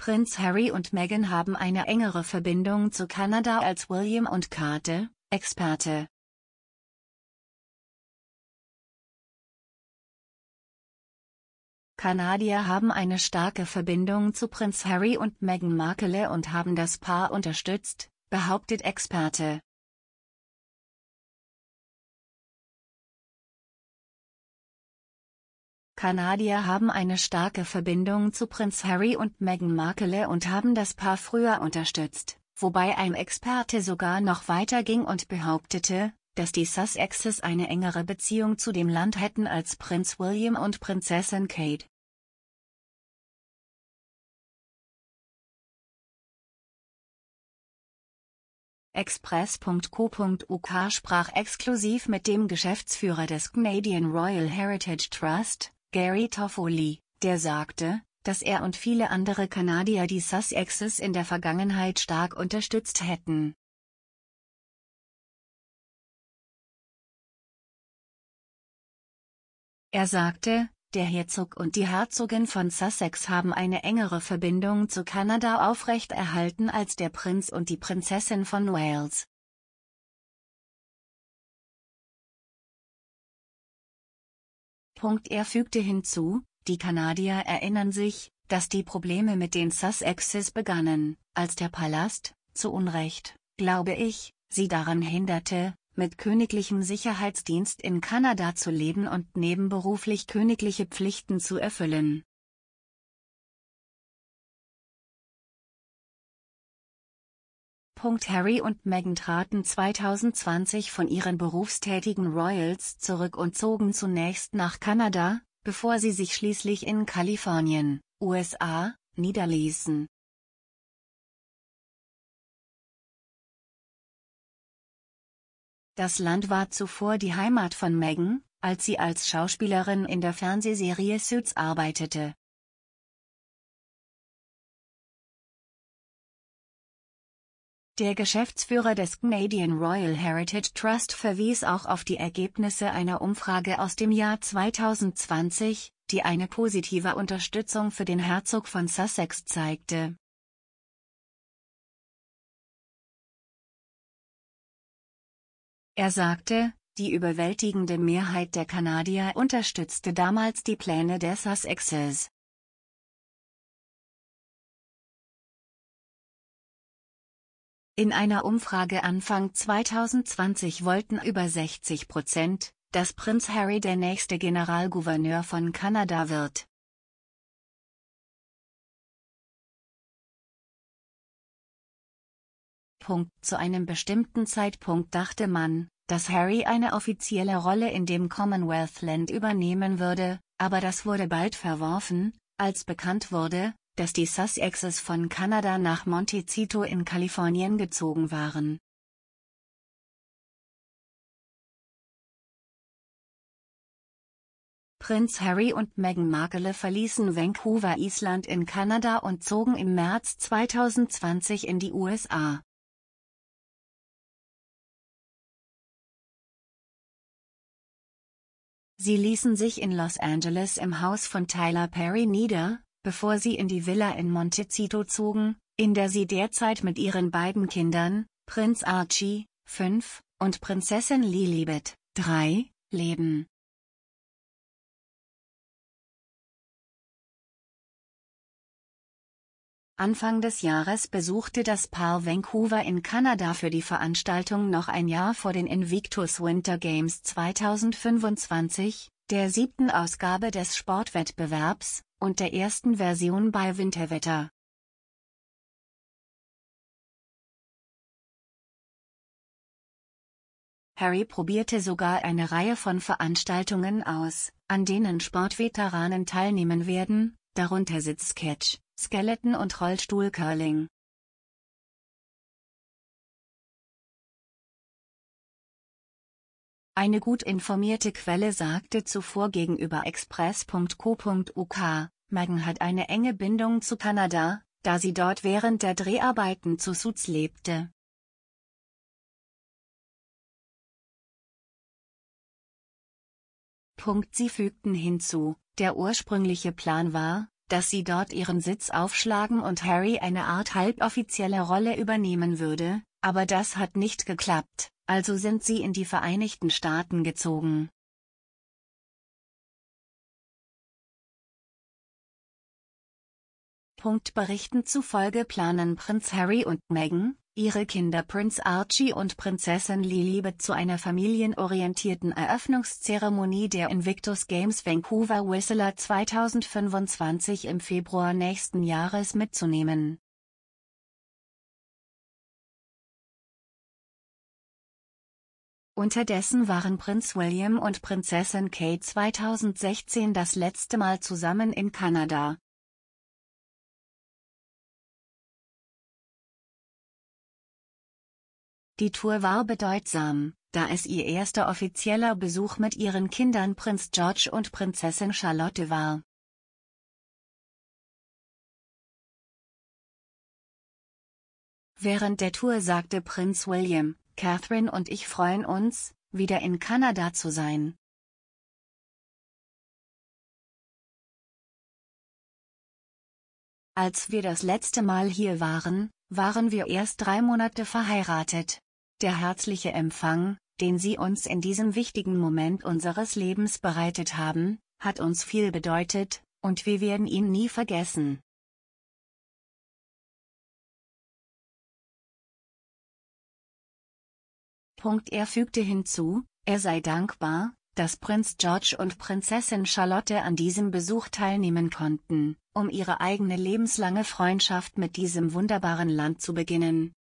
Prinz Harry und Meghan haben eine engere Verbindung zu Kanada als William und Kate, Experte. Kanadier haben eine starke Verbindung zu Prinz Harry und Meghan Markle und haben das Paar unterstützt, behauptet Experte. Kanadier haben eine starke Verbindung zu Prinz Harry und Meghan Markle und haben das Paar früher unterstützt, wobei ein Experte sogar noch weiter ging und behauptete, dass die Sussexes eine engere Beziehung zu dem Land hätten als Prinz William und Prinzessin Kate. Express.co.uk sprach exklusiv mit dem Geschäftsführer des Canadian Royal Heritage Trust, Gary Toffoli, der sagte, dass er und viele andere Kanadier die Sussexes in der Vergangenheit stark unterstützt hätten. Er sagte, der Herzog und die Herzogin von Sussex haben eine engere Verbindung zu Kanada aufrechterhalten als der Prinz und die Prinzessin von Wales. Er fügte hinzu, die Kanadier erinnern sich, dass die Probleme mit den Sussexes begannen, als der Palast, zu Unrecht, glaube ich, sie daran hinderte, mit königlichem Sicherheitsdienst in Kanada zu leben und nebenberuflich königliche Pflichten zu erfüllen. Harry und Meghan traten 2020 von ihren berufstätigen Royals zurück und zogen zunächst nach Kanada, bevor sie sich schließlich in Kalifornien, USA, niederließen. Das Land war zuvor die Heimat von Meghan, als sie als Schauspielerin in der Fernsehserie Suits arbeitete. Der Geschäftsführer des Canadian Royal Heritage Trust verwies auch auf die Ergebnisse einer Umfrage aus dem Jahr 2020, die eine positive Unterstützung für den Herzog von Sussex zeigte. Er sagte, die überwältigende Mehrheit der Kanadier unterstützte damals die Pläne der Sussexes. In einer Umfrage Anfang 2020 wollten über 60 Prozent, dass Prinz Harry der nächste Generalgouverneur von Kanada wird. Punkt. Zu einem bestimmten Zeitpunkt dachte man, dass Harry eine offizielle Rolle in dem Commonwealth Land übernehmen würde, aber das wurde bald verworfen, als bekannt wurde, dass die Sussexes von Kanada nach Montecito in Kalifornien gezogen waren. Prinz Harry und Meghan Markle verließen Vancouver Island in Kanada und zogen im März 2020 in die USA. Sie ließen sich in Los Angeles im Haus von Tyler Perry nieder, bevor sie in die Villa in Montecito zogen, in der sie derzeit mit ihren beiden Kindern, Prinz Archie, 5, und Prinzessin Lilibet, 3, leben. Anfang des Jahres besuchte das Paar Vancouver in Kanada für die Veranstaltung noch ein Jahr vor den Invictus Winter Games 2025, der siebten Ausgabe des Sportwettbewerbs, und der ersten Version bei Winterwetter. Harry probierte sogar eine Reihe von Veranstaltungen aus, an denen Sportveteranen teilnehmen werden, darunter Sitzsketch, Skeleton und Rollstuhlcurling. Eine gut informierte Quelle sagte zuvor gegenüber express.co.uk, Megan hat eine enge Bindung zu Kanada, da sie dort während der Dreharbeiten zu Suits lebte. Punkt sie fügten hinzu, der ursprüngliche Plan war, dass sie dort ihren Sitz aufschlagen und Harry eine Art halboffizielle Rolle übernehmen würde, aber das hat nicht geklappt, also sind sie in die Vereinigten Staaten gezogen. Berichten zufolge planen Prinz Harry und Meghan, ihre Kinder Prinz Archie und Prinzessin Lily zu einer familienorientierten Eröffnungszeremonie der Invictus Games Vancouver Whistler 2025 im Februar nächsten Jahres mitzunehmen Unterdessen waren Prinz William und Prinzessin Kate 2016 das letzte Mal zusammen in Kanada. Die Tour war bedeutsam, da es ihr erster offizieller Besuch mit ihren Kindern Prinz George und Prinzessin Charlotte war. Während der Tour sagte Prinz William, Catherine und ich freuen uns, wieder in Kanada zu sein. Als wir das letzte Mal hier waren, waren wir erst drei Monate verheiratet. Der herzliche Empfang, den Sie uns in diesem wichtigen Moment unseres Lebens bereitet haben, hat uns viel bedeutet, und wir werden ihn nie vergessen. Er fügte hinzu, er sei dankbar, dass Prinz George und Prinzessin Charlotte an diesem Besuch teilnehmen konnten, um ihre eigene lebenslange Freundschaft mit diesem wunderbaren Land zu beginnen.